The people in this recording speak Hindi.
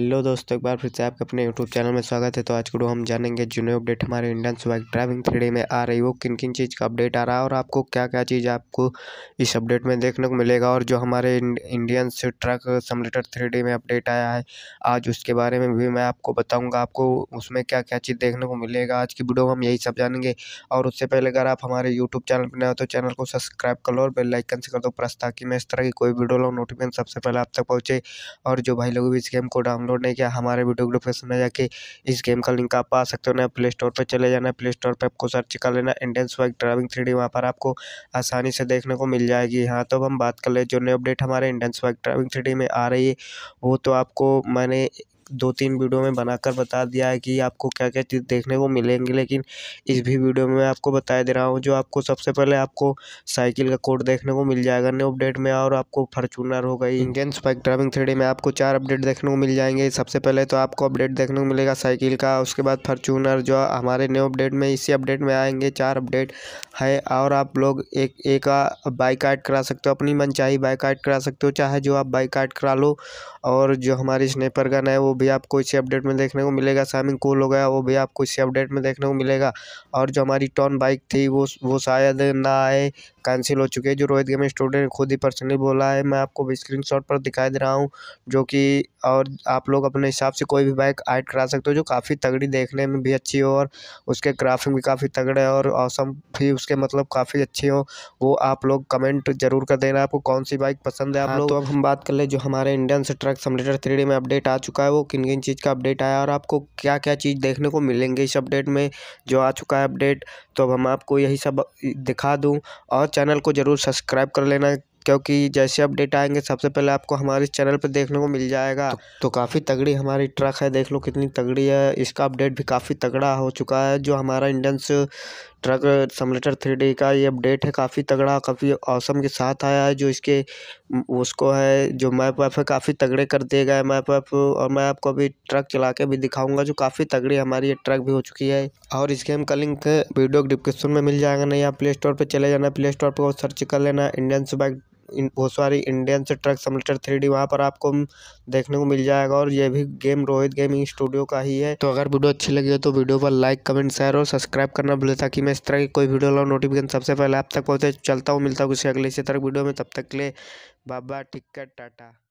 हेलो दोस्तों एक बार फिर से आपके अपने यूट्यूब चैनल में स्वागत है तो आज को हम जानेंगे जो न्यू अपडेट हमारे इंडियन बाइक ड्राइविंग थ्री में आ रही वो किन किन चीज़ का अपडेट आ रहा है और आपको क्या क्या चीज़ आपको इस अपडेट में देखने को मिलेगा और जो हमारे इंडियन से ट्रक समलेटर थ्री में अपडेट आया है आज उसके बारे में भी मैं आपको बताऊँगा आपको उसमें क्या क्या चीज़ देखने को मिलेगा आज की वीडियो में हम यही सब जानेंगे और उससे पहले अगर आप हमारे यूट्यूब चैनल पर नए हो तो चैनल को सब्सक्राइब कर लो और बेलाइकन से कर दो प्रस्ताव की मैं इस तरह की कोई वीडियो लो नोटिफिकेशन सबसे पहले आप तक पहुँचे और जो भाई लोग भी इस गेम को डाउनलोड डाउनलोड नहीं किया हमारे वीडियो ग्रुप में जाके इस गेम का लिंक आप पा सकते हो ना प्ले स्टोर पर चले जाना प्ले स्टोर पर आपको सर्च कर लेना इंडियन वाइक ड्राइविंग थ्री वहाँ पर आपको आसानी से देखने को मिल जाएगी हाँ तो अब हम बात कर ले जो नए अपडेट हमारे इंडियन वाइक ड्राइविंग थ्री में आ रही है वो तो आपको मैंने दो तीन वीडियो में बनाकर बता दिया है कि आपको क्या क्या चीज़ देखने को मिलेंगी लेकिन इस भी वीडियो में मैं आपको बता दे रहा हूँ जो आपको सबसे पहले आपको साइकिल का कोड देखने को मिल जाएगा न्यू अपडेट में और आपको फॉर्चूनर हो गई इंडियन स्पाइक ड्राइविंग थ्री में आपको चार अपडेट देखने को मिल जाएंगे सबसे पहले तो आपको अपडेट देखने को मिलेगा साइकिल का उसके बाद फॉर्चूनर जो हमारे न्यू अपडेट में इसी अपडेट में आएंगे चार अपडेट है और आप लोग एक एक बाइक आइड करा सकते हो अपनी मनचाही बाइक आइड करा सकते हो चाहे जो आप बाइक आइड करा लो और जो हमारी स्नेपर गन है वो भी आपको इसी अपडेट में देखने को मिलेगा सामिंग कूल हो गया वो भी आपको इसी अपडेट में देखने को मिलेगा और जो हमारी टॉन बाइक थी वो वो शायद ना आए कैंसिल हो चुकी है जो रोहित गेमिंग स्टूडियो ने खुद ही पर्सनली बोला है मैं आपको स्क्रीन शॉट पर दिखाई दे रहा हूँ जो कि और आप लोग अपने हिसाब से कोई भी बाइक ऐड करा सकते हो जो काफ़ी तगड़ी देखने में भी अच्छी हो और उसके ग्राफिक भी काफ़ी तगड़े और औसम भी उसके मतलब काफ़ी अच्छी हो वो आप लोग कमेंट जरूर कर देना आपको कौन सी बाइक पसंद है आप हाँ, लोग तो अब हम बात कर ले जो हमारे इंडियन से ट्रक समलेटर थ्री में अपडेट आ चुका है वो किन किन चीज़ का अपडेट आया और आपको क्या क्या चीज़ देखने को मिलेंगे इस अपडेट में जो आ चुका है अपडेट तो अब हम आपको यही सब दिखा दूँ और चैनल को ज़रूर सब्सक्राइब कर लेना क्योंकि जैसे अपडेट आएंगे सबसे पहले आपको हमारे चैनल पर देखने को मिल जाएगा तो, तो काफ़ी तगड़ी हमारी ट्रक है देख लो कितनी तगड़ी है इसका अपडेट भी काफ़ी तगड़ा हो चुका है जो हमारा इंडियंस ट्रक समलेटर थ्री का ये अपडेट है काफ़ी तगड़ा काफ़ी औसम के साथ आया है जो इसके उसको है जो मैप वैप है काफ़ी तगड़े कर दिए गए मैप वैप और मैं आपको अभी ट्रक चला के भी दिखाऊंगा जो काफ़ी तगड़ी हमारी ये ट्रक भी हो चुकी है और इस गेम का लिंक वीडियो डिस्क्रिप्शन में मिल जाएगा नहीं आप प्ले स्टोर पर चले जाना प्ले स्टोर पर सर्च कर लेना इंडियन बाइक बहुत सारी इंडियन से ट्रक समलेटर थ्री वहाँ पर आपको देखने को मिल जाएगा और ये भी गेम रोहित गेमिंग स्टूडियो का ही है तो अगर वीडियो अच्छी लगी हो तो वीडियो पर लाइक कमेंट शेयर और सब्सक्राइब करना भूले ताकि मैं इस तरह की कोई वीडियो लाऊँ नोटिफिकेशन सबसे पहले आप तक पहुँचे चलता हूँ मिलता हूँ किसी अगले इसी तरह वीडियो में तब तक के लिए बाबा टिकट टाटा